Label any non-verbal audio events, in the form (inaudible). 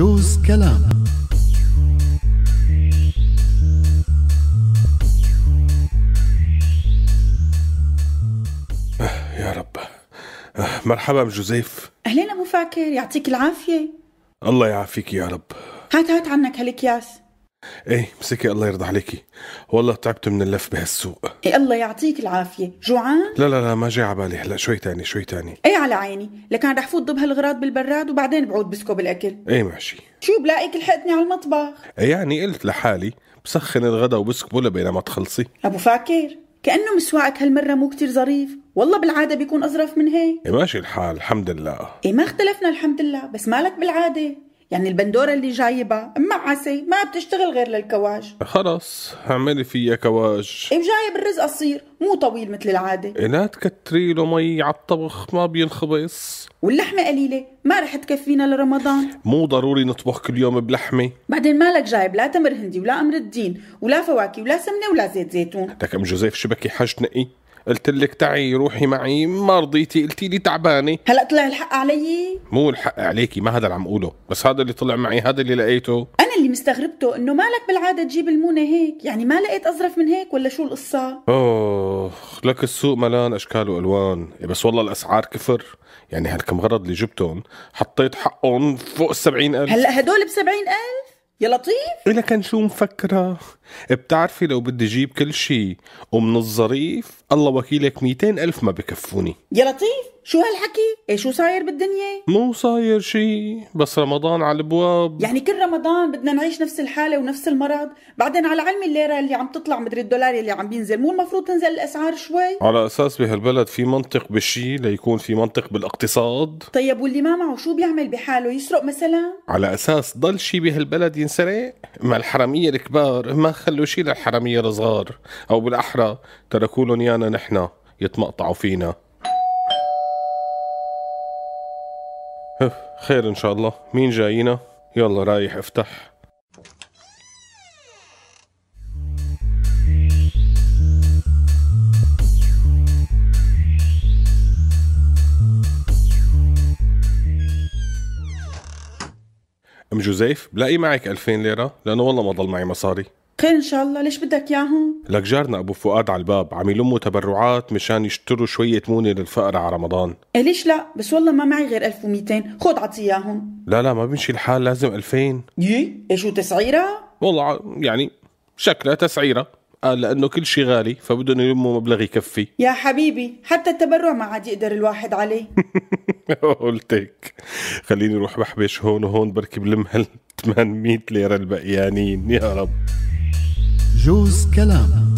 بجوز كلام أه، يا رب أه، مرحبا بجوزيف اهلين ابو فاكر يعطيك العافيه الله يعافيك يا رب هات هات عنك هالاكياس ايه مسكي الله يرضى عليكي والله تعبت من اللف بهالسوق إيه الله يعطيك العافيه جوعان لا لا لا ما جاي على بالي هلا شوي تاني شوي تاني ايه على عيني لكان رح فوت ضب هالغراض بالبراد وبعدين بعود بسكو بالاكل ايه ماشي شو بلاقيك لحقتني على المطبخ إيه يعني قلت لحالي بسخن الغدا وبسكبه ما تخلصي ابو فاكر كانه مسواقك هالمره مو كتير ظريف والله بالعاده بيكون اظرف من هيك إيه ماشي الحال الحمد لله ايه ما اختلفنا الحمد لله بس مالك بالعاده يعني البندوره اللي جايبها معسه ما بتشتغل غير للكواج خلص اعملي فيها كواج ايه جايب الرز قصير مو طويل مثل العاده إيه، لا تكتري له مي على الطبخ ما بينخبص واللحمه قليله ما رح تكفينا لرمضان مو ضروري نطبخ كل يوم بلحمه بعدين مالك جايب لا تمر هندي ولا امر الدين ولا فواكه ولا سمنه ولا زيت زيتون لك ام جوزيف شبكي حاج نقي قلت لك تعي روحي معي ما رضيتي قلتي لي تعبانه هلا طلع الحق علي مو الحق عليكي ما هذا اللي عم اقوله بس هذا اللي طلع معي هذا اللي لقيته انا اللي مستغربته انه مالك بالعاده تجيب المونه هيك يعني ما لقيت اظرف من هيك ولا شو القصه اوه لك السوق ملان اشكال والوان إيه، بس والله الاسعار كفر يعني هالكم غرض اللي جبتهم حطيت حقهم فوق ال ألف هلا هدول ب ألف يا لطيف لك شو مفكرة بتعرفي لو بدي جيب كل شيء ومن الظريف الله وكيلك 200 ألف ما بكفوني يا لطيف شو هالحكي؟ ايه شو صاير بالدنيا؟ مو صاير شي بس رمضان على الابواب يعني كل رمضان بدنا نعيش نفس الحالة ونفس المرض بعدين على علم الليرة اللي عم تطلع مدري الدولار اللي عم بينزل مو المفروض تنزل الأسعار شوي؟ على أساس بهالبلد في منطق بالشي ليكون في منطق بالاقتصاد طيب واللي ما معه شو بيعمل بحاله يسرق مثلا؟ على أساس ضل شي بهالبلد ينسرق؟ ما الحرامية الكبار ما خلوا شي للحرامية الصغار أو بالأحرى تركوا لهم كمان نحن يتمقطعوا فينا خير إن شاء الله مين جايينا يلا رايح افتح ام جوزيف بلاقي معك 2000 ليره لانه والله ما ضل معي مصاري خير ان شاء الله ليش بدك اياهم؟ لك جارنا ابو فؤاد على الباب عم يلموا تبرعات مشان يشتروا شويه مونه للفقر على رمضان إيه ليش لا؟ بس والله ما معي غير 1200 خد عطي اياهم لا لا ما بيمشي الحال لازم 2000 يي إيه؟ إيه، شو تسعيره؟ والله يعني شكلها تسعيره قال لانه كل شيء غالي فبدهم يلموا مبلغ يكفي يا حبيبي حتى التبرع ما عاد يقدر الواحد عليه (laughs) قلتك خليني اروح بحبش هون وهون بركي بلم هال 800 ليره البقيانين يا رب Jose Calam.